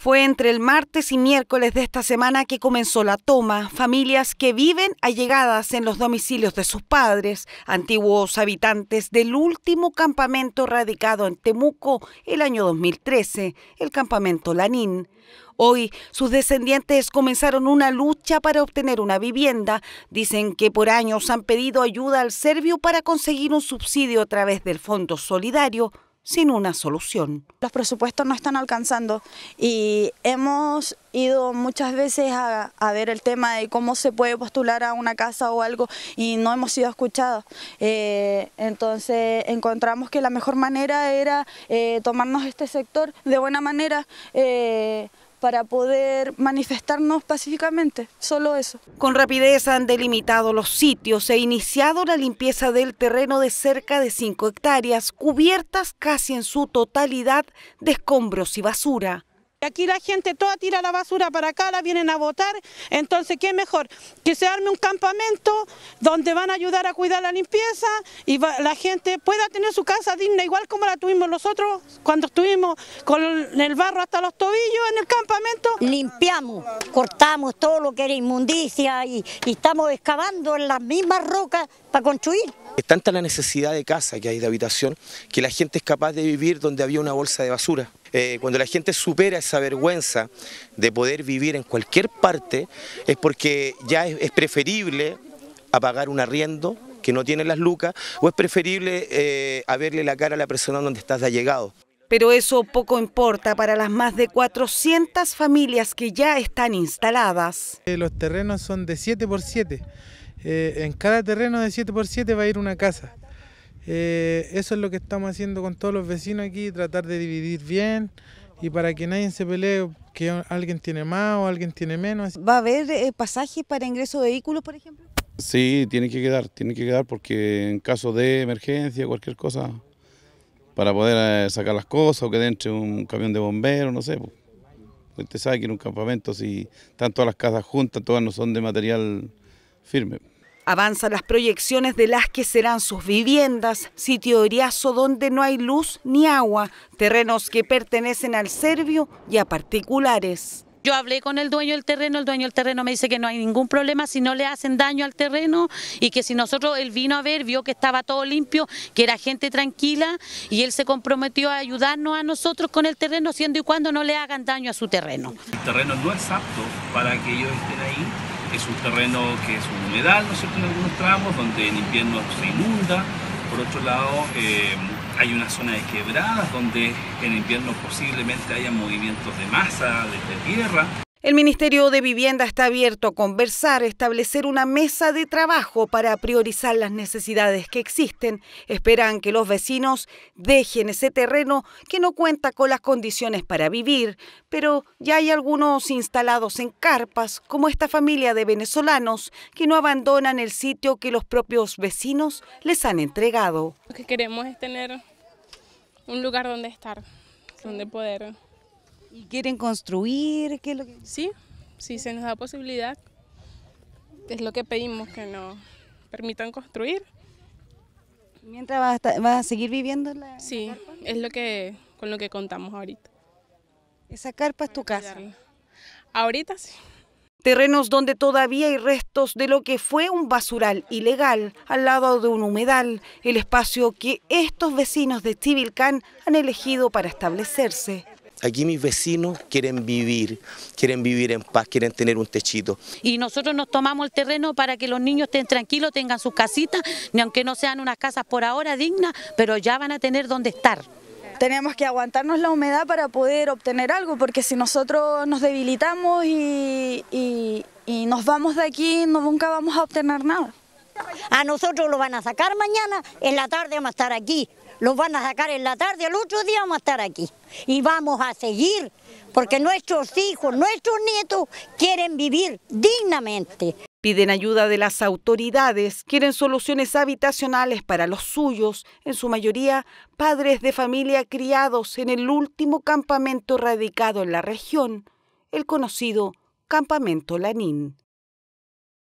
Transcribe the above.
Fue entre el martes y miércoles de esta semana que comenzó la toma. Familias que viven allegadas en los domicilios de sus padres, antiguos habitantes del último campamento radicado en Temuco el año 2013, el campamento Lanín. Hoy sus descendientes comenzaron una lucha para obtener una vivienda. Dicen que por años han pedido ayuda al serbio para conseguir un subsidio a través del Fondo Solidario sin una solución. Los presupuestos no están alcanzando y hemos ido muchas veces a, ver el tema de cómo se puede postular a una casa o algo y no hemos sido escuchados. Eh, entonces encontramos que la mejor manera era eh, tomarnos este sector de buena manera, eh, para poder manifestarnos pacíficamente, solo eso. Con rapidez han delimitado los sitios e iniciado la limpieza del terreno de cerca de 5 hectáreas, cubiertas casi en su totalidad de escombros y basura. Aquí la gente toda tira la basura para acá, la vienen a votar, entonces qué mejor que se arme un campamento donde van a ayudar a cuidar la limpieza y la gente pueda tener su casa digna, igual como la tuvimos nosotros cuando estuvimos con el barro hasta los tobillos en el campamento. Limpiamos, cortamos todo lo que era inmundicia y, y estamos excavando en las mismas rocas para construir. Es tanta la necesidad de casa que hay de habitación que la gente es capaz de vivir donde había una bolsa de basura. Eh, cuando la gente supera esa vergüenza de poder vivir en cualquier parte es porque ya es, preferible apagar un arriendo que no tiene las lucas o es preferible haberle eh, verle la cara a la persona donde estás allegado. Pero eso poco importa para las más de 400 familias que ya están instaladas. Eh, los terrenos son de 7 por 7 eh, en cada terreno de 7x7 va a ir una casa. Eh, eso es lo que estamos haciendo con todos los vecinos aquí, tratar de dividir bien y para que nadie se pelee que alguien tiene más o alguien tiene menos. ¿Va a haber eh, pasajes para ingreso de vehículos, por ejemplo? Sí, tiene que quedar, tiene que quedar porque en caso de emergencia, cualquier cosa, para poder sacar las cosas o que entre un camión de bomberos, no sé. Usted sabe que en un campamento si están todas las casas juntas, todas no son de material firme. Avanzan las proyecciones de las que serán sus viviendas, sitio oriazo donde no hay luz ni agua, terrenos que pertenecen al serbio y a particulares. Yo hablé con el dueño del terreno, el dueño del terreno me dice que no hay ningún problema si no le hacen daño al terreno y que si nosotros, él vino a ver, vio que estaba todo limpio, que era gente tranquila y él se comprometió a ayudarnos a nosotros con el terreno siendo y cuando no le hagan daño a su terreno. El terreno no es apto para que ellos estén ahí es un terreno que es un humedal, ¿no es cierto?, en algunos tramos, donde en invierno se inunda. Por otro lado, eh, hay una zona de quebradas donde en invierno posiblemente haya movimientos de masa de tierra. El Ministerio de Vivienda está abierto a conversar, establecer una mesa de trabajo para priorizar las necesidades que existen. Esperan que los vecinos dejen ese terreno que no cuenta con las condiciones para vivir, pero ya hay algunos instalados en carpas, como esta familia de venezolanos, que no abandonan el sitio que los propios vecinos les han entregado. Lo que queremos es tener un lugar donde estar, donde poder ¿Y quieren construir? ¿Qué que... Sí, si se nos da posibilidad, es lo que pedimos, que nos permitan construir. ¿Mientras vas a, seguir viviendo la Sí, es lo que, con lo que contamos ahorita. ¿Esa carpa es tu casa? Ahorita sí. Terrenos donde todavía hay restos de lo que fue un basural ilegal al lado de un humedal, el espacio que estos vecinos de Chivilcán han elegido para establecerse. Aquí mis vecinos quieren vivir, quieren vivir en paz, quieren tener un techito. Y nosotros nos tomamos el terreno para que los niños estén tranquilos, tengan sus casitas, ni aunque no sean unas casas por ahora dignas, pero ya van a tener donde estar. Tenemos que aguantarnos la humedad para poder obtener algo, porque si nosotros nos debilitamos y, nos vamos de aquí, no, nunca vamos a obtener nada. A nosotros lo van a sacar mañana, en la tarde vamos a estar aquí los van a sacar en la tarde, el otro día vamos a estar aquí. Y vamos a seguir, porque nuestros hijos, nuestros nietos quieren vivir dignamente. Piden ayuda de las autoridades, quieren soluciones habitacionales para los suyos, en su mayoría padres de familia criados en el último campamento radicado en la región, el conocido Campamento Lanín.